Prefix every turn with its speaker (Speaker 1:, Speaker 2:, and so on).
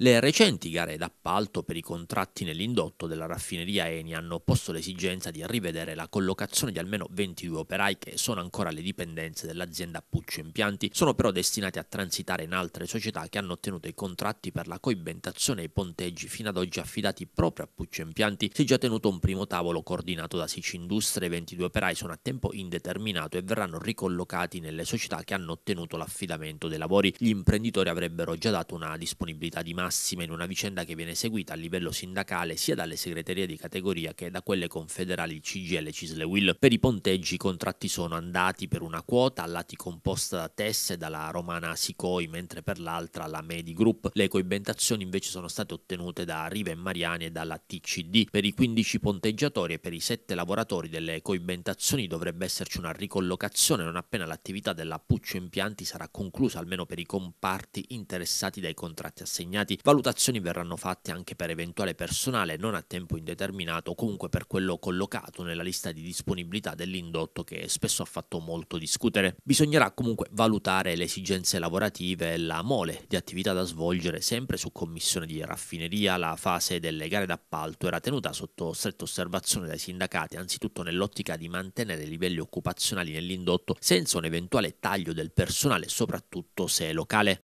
Speaker 1: Le recenti gare d'appalto per i contratti nell'indotto della raffineria Eni hanno posto l'esigenza di rivedere la collocazione di almeno 22 operai che sono ancora alle dipendenze dell'azienda Puccio Impianti, sono però destinati a transitare in altre società che hanno ottenuto i contratti per la coibentazione e i ponteggi fino ad oggi affidati proprio a Puccio Impianti. Si è già tenuto un primo tavolo coordinato da Sici Industria Industrie, 22 operai sono a tempo indeterminato e verranno ricollocati nelle società che hanno ottenuto l'affidamento dei lavori. Gli imprenditori avrebbero già dato una disponibilità di mano massima in una vicenda che viene seguita a livello sindacale sia dalle segreterie di categoria che da quelle confederali CGL e Cislewill. Per i ponteggi i contratti sono andati per una quota a Lati composta da Tesse dalla romana Sicoi, mentre per l'altra la Medi Group. Le coibentazioni invece sono state ottenute da Riva e Mariani e dalla TCD. Per i 15 ponteggiatori e per i 7 lavoratori delle coibentazioni dovrebbe esserci una ricollocazione non appena l'attività della Puccio Impianti sarà conclusa almeno per i comparti interessati dai contratti assegnati valutazioni verranno fatte anche per eventuale personale non a tempo indeterminato, comunque per quello collocato nella lista di disponibilità dell'indotto che spesso ha fatto molto discutere. Bisognerà comunque valutare le esigenze lavorative e la mole di attività da svolgere sempre su commissione di raffineria. La fase delle gare d'appalto era tenuta sotto stretta osservazione dai sindacati, anzitutto nell'ottica di mantenere i livelli occupazionali nell'indotto senza un eventuale taglio del personale, soprattutto se locale.